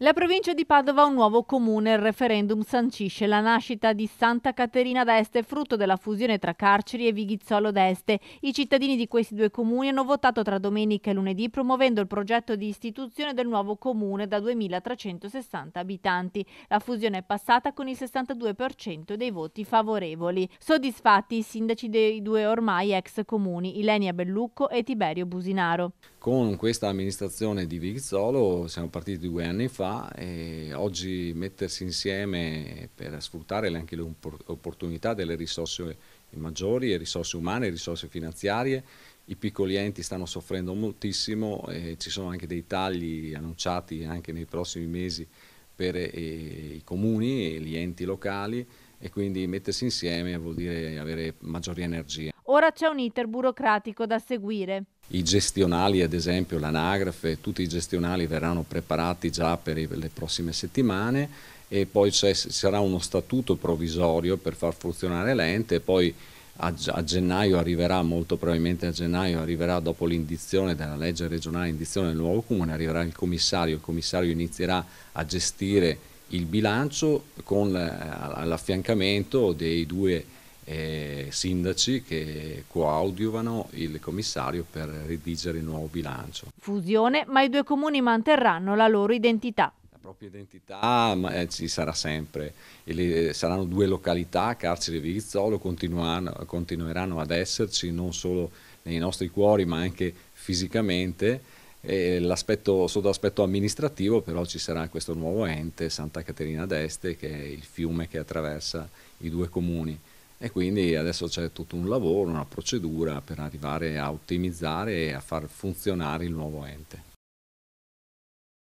La provincia di Padova ha un nuovo comune, il referendum sancisce la nascita di Santa Caterina d'Este, frutto della fusione tra Carceri e Vighizzolo d'Este. I cittadini di questi due comuni hanno votato tra domenica e lunedì promuovendo il progetto di istituzione del nuovo comune da 2.360 abitanti. La fusione è passata con il 62% dei voti favorevoli. Soddisfatti i sindaci dei due ormai ex comuni, Ilenia Bellucco e Tiberio Businaro. Con questa amministrazione di Vizzolo siamo partiti due anni fa e oggi mettersi insieme per sfruttare anche le opportunità delle risorse maggiori, risorse umane, risorse finanziarie, i piccoli enti stanno soffrendo moltissimo e ci sono anche dei tagli annunciati anche nei prossimi mesi per eh, i comuni e gli enti locali e quindi mettersi insieme vuol dire avere maggiori energie. Ora c'è un iter burocratico da seguire. I gestionali, ad esempio l'anagrafe, tutti i gestionali verranno preparati già per le prossime settimane e poi ci sarà uno statuto provvisorio per far funzionare l'ente e poi a, a, gennaio arriverà, molto probabilmente a gennaio arriverà dopo l'indizione della legge regionale l'indizione del nuovo comune, arriverà il commissario, il commissario inizierà a gestire il bilancio con eh, l'affiancamento dei due eh, sindaci che coadiuvano il commissario per redigere il nuovo bilancio. Fusione, ma i due comuni manterranno la loro identità La propria identità ma, eh, ci sarà sempre, le, eh, saranno due località, Carcere e Vivizzolo, continueranno ad esserci non solo nei nostri cuori ma anche fisicamente. sotto l'aspetto amministrativo però ci sarà questo nuovo ente, Santa Caterina d'Este, che è il fiume che attraversa i due comuni e quindi adesso c'è tutto un lavoro, una procedura per arrivare a ottimizzare e a far funzionare il nuovo ente.